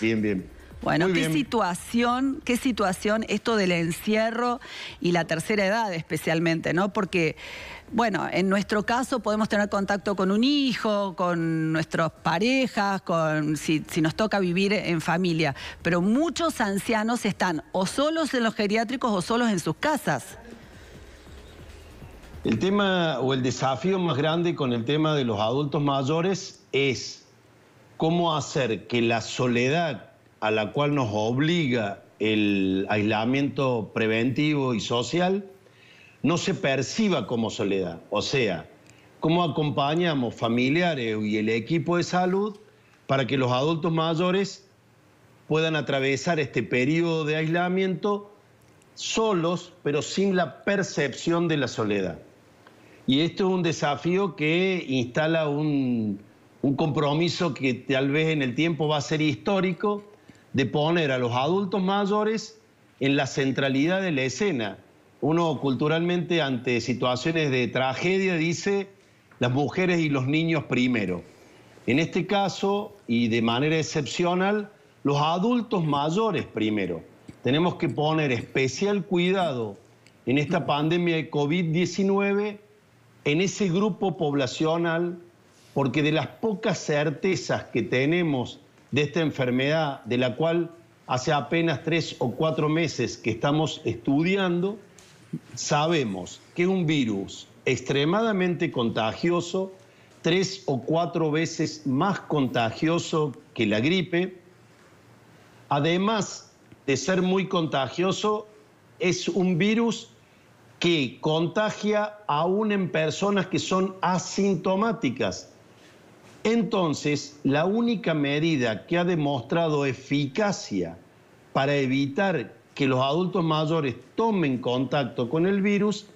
Bien, bien. Bueno, qué situación, qué situación esto del encierro y la tercera edad especialmente, ¿no? Porque, bueno, en nuestro caso podemos tener contacto con un hijo, con nuestras parejas, con si, si nos toca vivir en familia. Pero muchos ancianos están o solos en los geriátricos o solos en sus casas. El tema o el desafío más grande con el tema de los adultos mayores es cómo hacer que la soledad a la cual nos obliga el aislamiento preventivo y social no se perciba como soledad. O sea, cómo acompañamos familiares y el equipo de salud para que los adultos mayores puedan atravesar este periodo de aislamiento solos, pero sin la percepción de la soledad. Y esto es un desafío que instala un un compromiso que tal vez en el tiempo va a ser histórico, de poner a los adultos mayores en la centralidad de la escena. Uno culturalmente ante situaciones de tragedia dice las mujeres y los niños primero. En este caso, y de manera excepcional, los adultos mayores primero. Tenemos que poner especial cuidado en esta pandemia de COVID-19 en ese grupo poblacional porque de las pocas certezas que tenemos de esta enfermedad, de la cual hace apenas tres o cuatro meses que estamos estudiando, sabemos que es un virus extremadamente contagioso, tres o cuatro veces más contagioso que la gripe. Además de ser muy contagioso, es un virus que contagia aún en personas que son asintomáticas. Entonces, la única medida que ha demostrado eficacia para evitar que los adultos mayores tomen contacto con el virus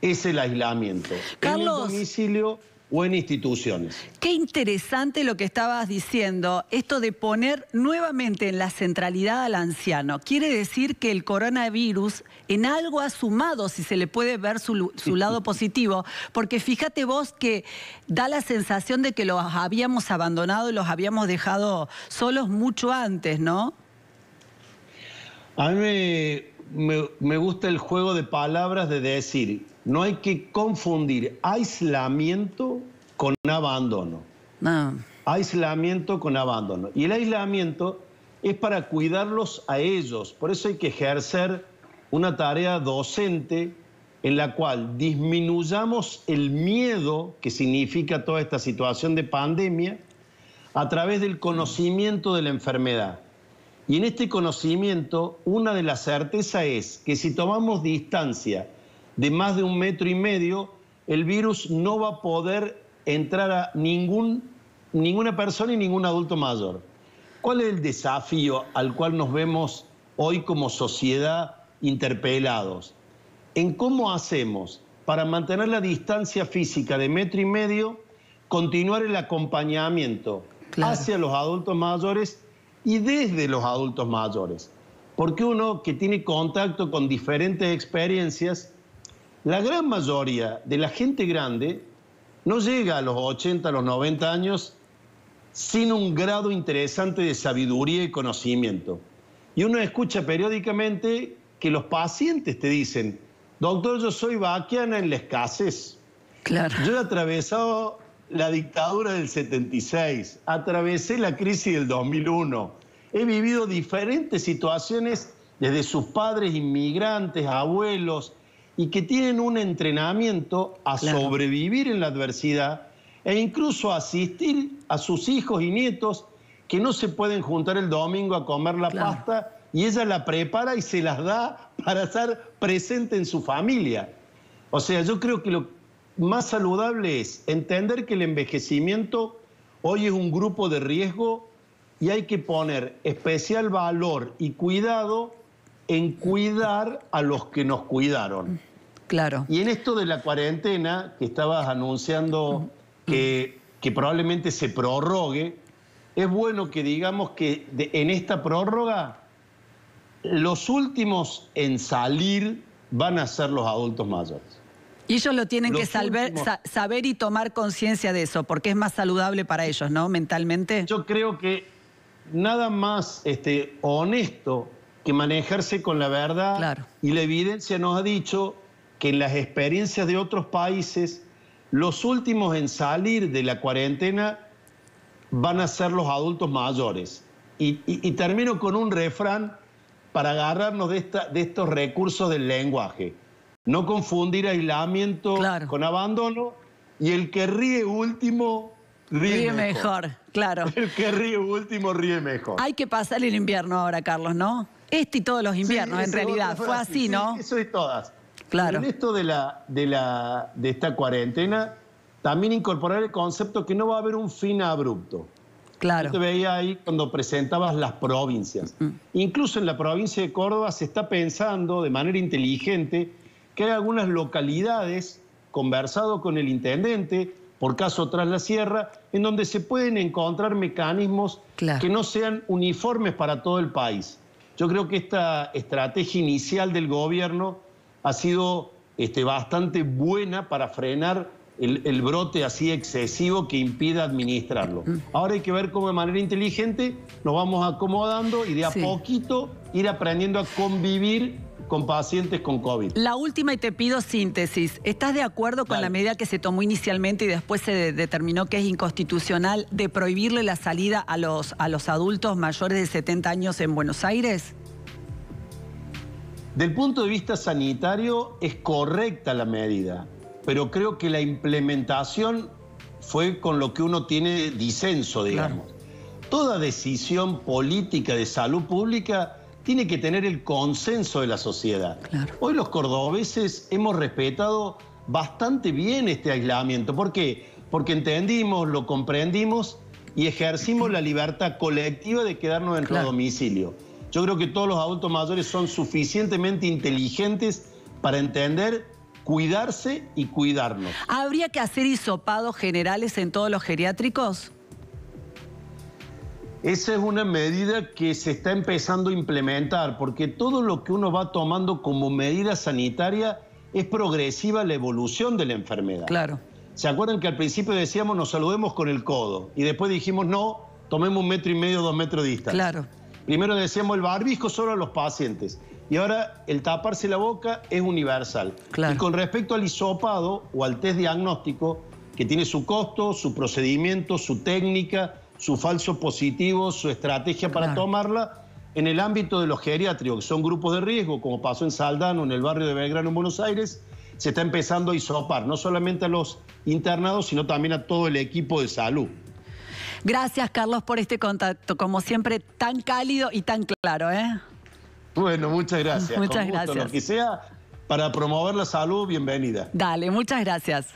es el aislamiento. Carlos. En el domicilio o en instituciones. Qué interesante lo que estabas diciendo, esto de poner nuevamente en la centralidad al anciano. Quiere decir que el coronavirus en algo ha sumado, si se le puede ver su, su lado positivo, porque fíjate vos que da la sensación de que los habíamos abandonado y los habíamos dejado solos mucho antes, ¿no? A mí me, gusta el juego de palabras de decir, no hay que confundir aislamiento con abandono. Aislamiento con abandono. Y el aislamiento es para cuidarlos a ellos. Por eso hay que ejercer una tarea docente en la cual disminuyamos el miedo que significa toda esta situación de pandemia a través del conocimiento de la enfermedad. Y en este conocimiento, una de las certezas es que si tomamos distancia de más de un metro y medio, el virus no va a poder entrar a ninguna persona y ningún adulto mayor. ¿Cuál es el desafío al cual nos vemos hoy como sociedad interpelados? En cómo hacemos para mantener la distancia física de metro y medio, continuar el acompañamiento hacia los adultos mayores y desde los adultos mayores. Porque uno que tiene contacto con diferentes experiencias, la gran mayoría de la gente grande no llega a los 80, a los 90 años sin un grado interesante de sabiduría y conocimiento. Y uno escucha periódicamente que los pacientes te dicen, doctor, yo soy vaquiana en la escasez. Claro. Yo he atravesado la dictadura del 76, atravesé la crisis del 2001, he vivido diferentes situaciones desde sus padres inmigrantes, abuelos, y que tienen un entrenamiento a sobrevivir en la adversidad e incluso asistir a sus hijos y nietos que no se pueden juntar el domingo a comer la pasta y ella la prepara y se las da para estar presente en su familia. O sea, yo creo que lo más saludable es entender que el envejecimiento hoy es un grupo de riesgo y hay que poner especial valor y cuidado en cuidar a los que nos cuidaron. Claro. Y en esto de la cuarentena que estabas anunciando que, probablemente se prorrogue, es bueno que digamos que en esta prórroga los últimos en salir van a ser los adultos mayores. Y ellos lo tienen que saber y tomar conciencia de eso, porque es más saludable para ellos, ¿no? Mentalmente. Yo creo que nada más este, honesto que manejarse con la verdad y la evidencia nos ha dicho que en las experiencias de otros países, los últimos en salir de la cuarentena van a ser los adultos mayores. Y, termino con un refrán para agarrarnos de, esta, de estos recursos del lenguaje. No confundir aislamiento con abandono y el que ríe último ríe, mejor. claro. El que ríe último ríe mejor. Hay que pasar el invierno ahora, Carlos, ¿no? Este y todos los inviernos, en realidad. Fue así, ¿no? eso y todas. Claro. en esto de, la, de, la, de esta cuarentena, también incorporar el concepto que no va a haber un fin abrupto. Claro. Yo veía ahí cuando presentabas las provincias. Mm, mm. Incluso en la provincia de Córdoba se está pensando de manera inteligente que hay algunas localidades, conversado con el intendente, por caso tras la sierra, en donde se pueden encontrar mecanismos que no sean uniformes para todo el país. Yo creo que esta estrategia inicial del gobierno ha sido este, bastante buena para frenar el, brote así excesivo que impide administrarlo. Mm. Ahora hay que ver cómo de manera inteligente nos vamos acomodando y de a poquito ir aprendiendo a convivir con pacientes con COVID. La última y te pido síntesis. ¿Estás de acuerdo con la medida que se tomó inicialmente y después se determinó que es inconstitucional de prohibirle la salida a los, a los adultos mayores de 70 años en Buenos Aires? Del punto de vista sanitario es correcta la medida, pero creo que la implementación fue con lo que uno tiene disenso, digamos. Toda decisión política de salud pública tiene que tener el consenso de la sociedad. Hoy los cordobeses hemos respetado bastante bien este aislamiento. ¿Por qué? Porque entendimos, lo comprendimos y ejercimos la libertad colectiva de quedarnos en de domicilio. Yo creo que todos los adultos mayores son suficientemente inteligentes para entender cuidarse y cuidarnos. ¿Habría que hacer hisopados generales en todos los geriátricos? Esa es una medida que se está empezando a implementar, porque todo lo que uno va tomando como medida sanitaria es progresiva la evolución de la enfermedad. Claro. ¿Se acuerdan que al principio decíamos nos saludemos con el codo? Y después dijimos no, tomemos un metro y medio, dos metros de distancia. Claro. Primero decíamos el barbisco solo a los pacientes. Y ahora el taparse la boca es universal. Claro. Y con respecto al hisopado o al test diagnóstico, que tiene su costo, su procedimiento, su técnica, su falso positivo, su estrategia para tomarla en el ámbito de los geriátricos, que son grupos de riesgo, como pasó en Saldano, en el barrio de Belgrano, en Buenos Aires, se está empezando a isopar, no solamente a los internados, sino también a todo el equipo de salud. Gracias, Carlos, por este contacto, como siempre, tan cálido y tan claro. ¿eh? Bueno, muchas gracias. Muchas gracias. Lo que sea, para promover la salud, bienvenida. Dale, muchas gracias.